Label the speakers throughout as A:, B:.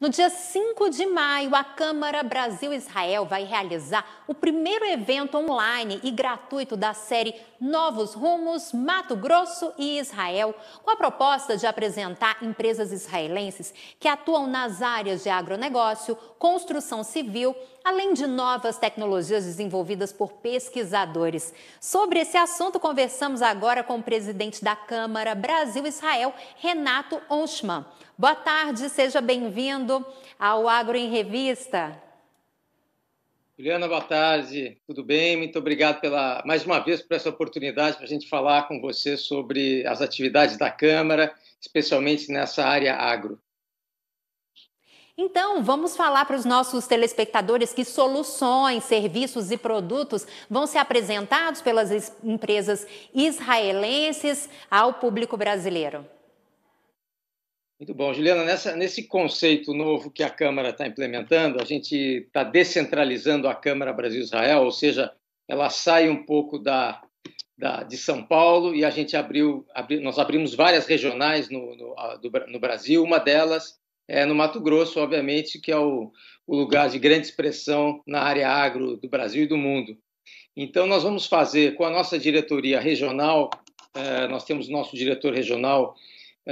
A: No dia 5 de maio, a Câmara Brasil-Israel vai realizar o primeiro evento online e gratuito da série Novos Rumos Mato Grosso e Israel, com a proposta de apresentar empresas israelenses que atuam nas áreas de agronegócio, construção civil, além de novas tecnologias desenvolvidas por pesquisadores. Sobre esse assunto, conversamos agora com o presidente da Câmara Brasil-Israel, Renato Onschmann. Boa tarde, seja bem-vindo ao Agro em Revista.
B: Juliana, boa tarde, tudo bem? Muito obrigado pela, mais uma vez por essa oportunidade para a gente falar com você sobre as atividades da Câmara, especialmente nessa área agro.
A: Então, vamos falar para os nossos telespectadores que soluções, serviços e produtos vão ser apresentados pelas empresas israelenses ao público brasileiro.
B: Muito bom. Juliana, nessa, nesse conceito novo que a Câmara está implementando, a gente está descentralizando a Câmara Brasil-Israel, ou seja, ela sai um pouco da, da, de São Paulo e a gente abriu, abri, nós abrimos várias regionais no, no, no, Brasil, uma delas é no Mato Grosso, obviamente, que é o, o lugar de grande expressão na área agro do Brasil e do mundo. Então, nós vamos fazer com a nossa diretoria regional, eh, nós temos nosso diretor regional,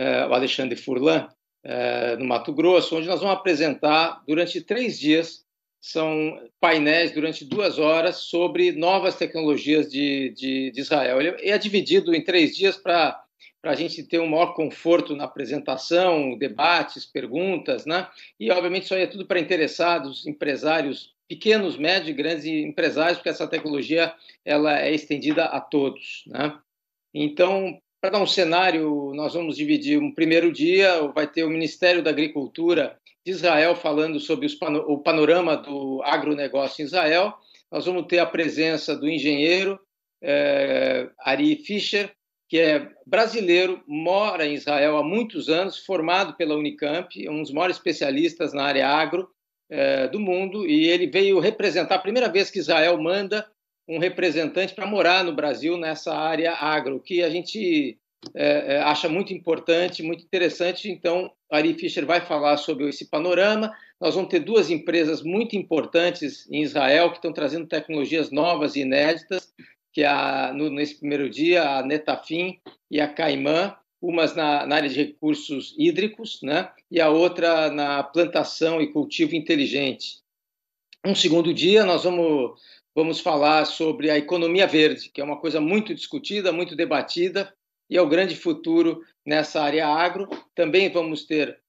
B: eh, o Alexandre Furlan, eh, no Mato Grosso, onde nós vamos apresentar durante três dias são painéis durante duas horas sobre novas tecnologias de, de, de Israel. Ele é dividido em três dias para a gente ter um maior conforto na apresentação, debates, perguntas, né? E, obviamente, isso aí é tudo para interessados, empresários, pequenos, médios e grandes empresários, porque essa tecnologia ela é estendida a todos, né? Então, para dar um cenário, nós vamos dividir um primeiro dia, vai ter o Ministério da Agricultura de Israel falando sobre pano o panorama do agronegócio em Israel. Nós vamos ter a presença do engenheiro é, Ari Fischer, que é brasileiro, mora em Israel há muitos anos, formado pela Unicamp, é um dos maiores especialistas na área agro é, do mundo, e ele veio representar a primeira vez que Israel manda um representante para morar no Brasil nessa área agro, que a gente é, é, acha muito importante, muito interessante. Então, Ari Fischer vai falar sobre esse panorama. Nós vamos ter duas empresas muito importantes em Israel que estão trazendo tecnologias novas e inéditas, que é a, no, nesse primeiro dia a Netafim e a Caimã, umas na, na, área de recursos hídricos, né? E a outra na plantação e cultivo inteligente. Um segundo dia nós vamos vamos falar sobre a economia verde, que é uma coisa muito discutida, muito debatida e é o grande futuro nessa área agro. Também vamos ter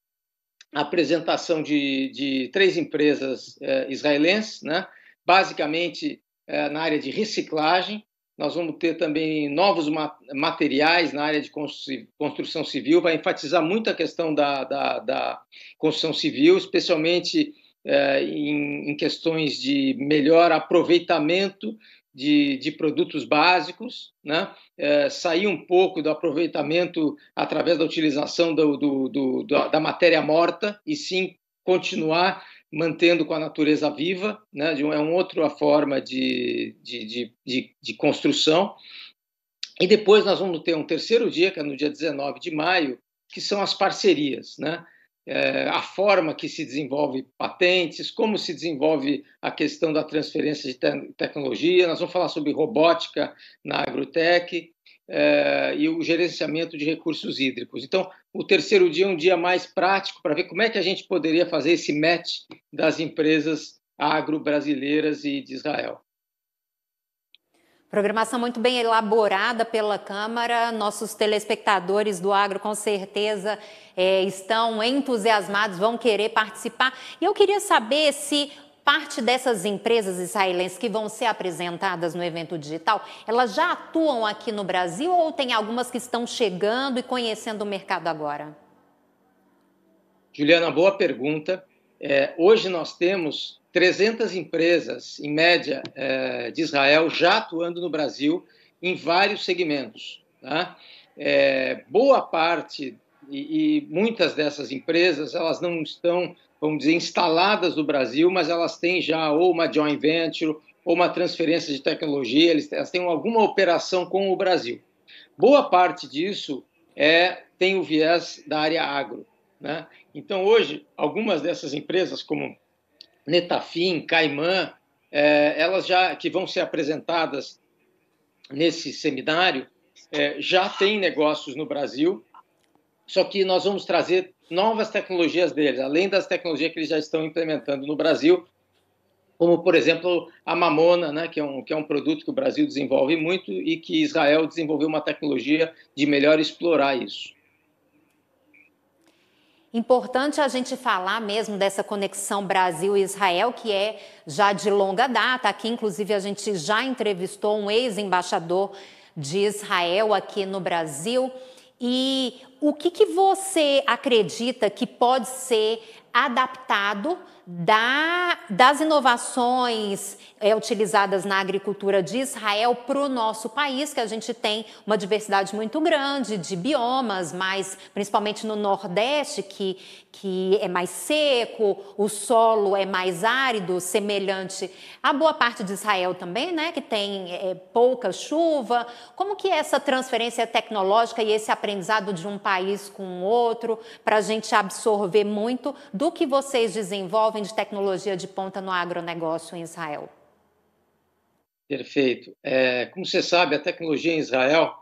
B: a apresentação de, de três empresas é, israelenses, né? basicamente é, na área de reciclagem. Nós vamos ter também novos materiais na área de construção civil, vai enfatizar muito a questão da, da, da construção civil, especialmente é, em, em, questões de melhor aproveitamento de, de produtos básicos, né? é, sair um pouco do aproveitamento através da utilização do, do, do, da matéria morta e sim continuar mantendo com a natureza viva, né? é uma outra forma de, de, de, de construção. E depois nós vamos ter um terceiro dia, que é no dia 19 de maio, que são as parcerias. Né? é, a forma que se desenvolve patentes, como se desenvolve a questão da transferência de te tecnologia. Nós vamos falar sobre robótica na agrotech é, e o gerenciamento de recursos hídricos. Então, o terceiro dia é um dia mais prático para ver como é que a gente poderia fazer esse match das empresas agro-brasileiras e de Israel.
A: Programação muito bem elaborada pela Câmara. Nossos telespectadores do agro, com certeza, é, estão entusiasmados, vão querer participar. E eu queria saber se parte dessas empresas israelenses que vão ser apresentadas no evento digital, elas já atuam aqui no Brasil ou tem algumas que estão chegando e conhecendo o mercado agora?
B: Juliana, boa pergunta. É, hoje nós temos 300 empresas, em média, eh, de Israel já atuando no Brasil em vários segmentos. Tá? É, boa parte e, e, muitas dessas empresas elas não estão, vamos dizer, instaladas no Brasil, mas elas têm já ou uma joint venture ou uma transferência de tecnologia, eles, elas têm alguma operação com o Brasil. Boa parte disso é tem o viés da área agro. Né? Então, hoje, algumas dessas empresas, como Netafim, Caimã, é, elas já que vão ser apresentadas nesse seminário, é, já têm negócios no Brasil, só que nós vamos trazer novas tecnologias deles, além das tecnologias que eles já estão implementando no Brasil, como, por exemplo, a mamona, né, que, é um, que é um produto que o Brasil desenvolve muito e que Israel desenvolveu uma tecnologia de melhor explorar isso.
A: Importante a gente falar mesmo dessa conexão Brasil e Israel, que é já de longa data. Aqui, inclusive, a gente já entrevistou um ex-embaixador de Israel aqui no Brasil. E o que, que você acredita que pode ser adaptado da, das inovações é, utilizadas na agricultura de Israel para o nosso país, que a gente tem uma diversidade muito grande de biomas, mas principalmente no Nordeste, que, que é mais seco, o solo é mais árido, semelhante à boa parte de Israel também, né, que tem é, pouca chuva. Como que é essa transferência tecnológica e esse aprendizado de um país com o outro, para a gente absorver muito do que vocês desenvolvem desenvolvem de tecnologia de ponta no agronegócio em Israel?
B: Perfeito. É, como você sabe, a tecnologia em Israel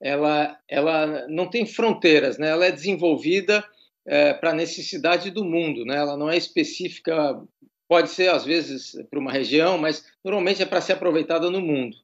B: ela, ela não tem fronteiras, né? ela é desenvolvida é, para a necessidade do mundo, né? ela não é específica, pode ser às vezes para uma região, mas normalmente é para ser aproveitada no mundo.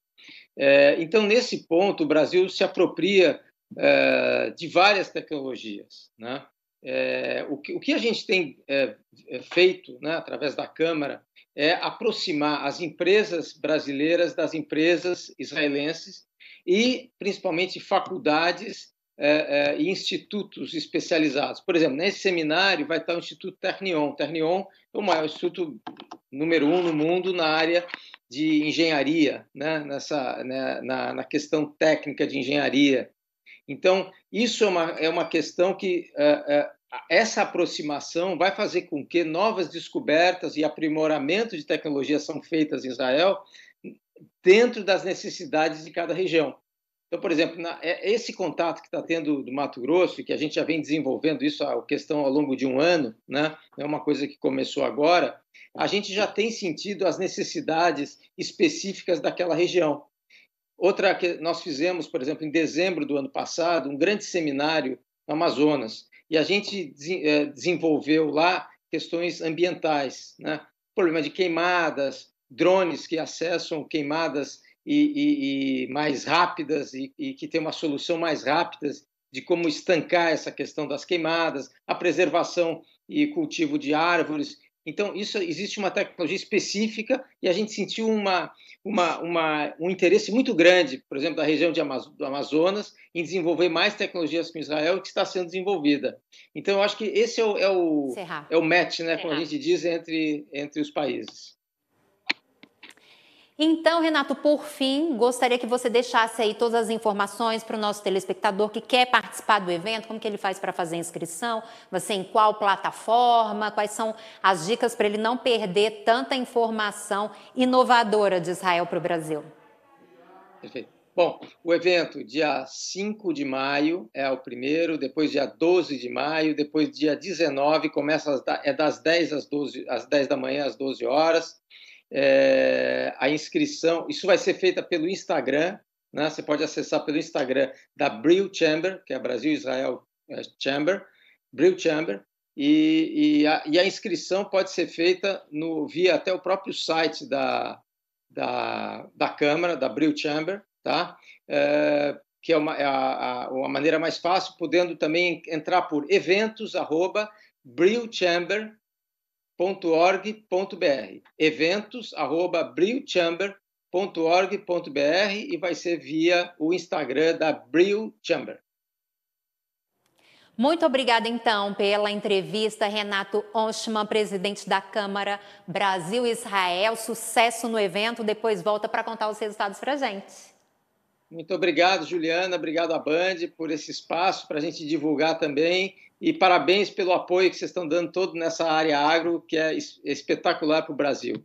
B: É, então, nesse ponto, o Brasil se apropria é, de várias tecnologias. Né? É, o, que, o, que, a gente tem é, é, feito né, através da Câmara é aproximar as empresas brasileiras das empresas israelenses e, principalmente, faculdades é, é, e institutos especializados. Por exemplo, nesse seminário vai estar o Instituto Ternion. Ternion é o maior instituto número um no mundo na área de engenharia, né, nessa, né, na, na questão técnica de engenharia então, isso é uma, é uma questão que uh, uh, essa aproximação vai fazer com que novas descobertas e aprimoramentos de tecnologia são feitas em Israel dentro das necessidades de cada região. Então, por exemplo, na, é, esse contato que está tendo do Mato Grosso, que a gente já vem desenvolvendo isso a questão ao longo de um ano, né? é uma coisa que começou agora, a gente já tem sentido as necessidades específicas daquela região. Outra que nós fizemos, por exemplo, em dezembro do ano passado, um grande seminário no Amazonas, e a gente eh, desenvolveu lá questões ambientais, né? problema de queimadas, drones que acessam queimadas e, e, e mais rápidas e, e, que tem uma solução mais rápida de como estancar essa questão das queimadas, a preservação e cultivo de árvores então, isso existe uma tecnologia específica e a gente sentiu uma, uma, uma, um interesse muito grande, por exemplo, da região de Amazo do Amazonas, em desenvolver mais tecnologias com Israel que está sendo desenvolvida. Então, eu acho que esse é o, é o, é o match, né, como a gente diz, entre, entre os países.
A: Então, Renato, por fim, gostaria que você deixasse aí todas as informações para o nosso telespectador que quer participar do evento, como que ele faz para fazer a inscrição, você em qual plataforma, quais são as dicas para ele não perder tanta informação inovadora de Israel para o Brasil.
B: Perfeito. Bom, o evento dia 5 de maio é o primeiro, depois dia 12 de maio, depois dia 19 começa é das 10 às 12, às 10 da manhã às 12 horas é, a inscrição. Isso vai ser feita pelo Instagram, né? Você pode acessar pelo Instagram da Brill Chamber, que é a Brasil Israel é, Chamber, Brill Chamber, e, e, a, e, a, inscrição pode ser feita no, via até o próprio site da, da, da Câmara, da Brill Chamber, tá? É, que é uma, é a, a, uma maneira mais fácil, podendo também entrar por eventos, arroba, .org.br eventos@brilchamber.org.br e vai ser via o Instagram da Bril Chamber.
A: Muito obrigada, então, pela entrevista, Renato Oshman, presidente da Câmara Brasil-Israel. Sucesso no evento. Depois volta para contar os resultados para gente.
B: Muito obrigado, Juliana. Obrigado à Band por esse espaço para a gente divulgar também. E parabéns pelo apoio que vocês estão dando todo nessa área agro, que é espetacular para o Brasil.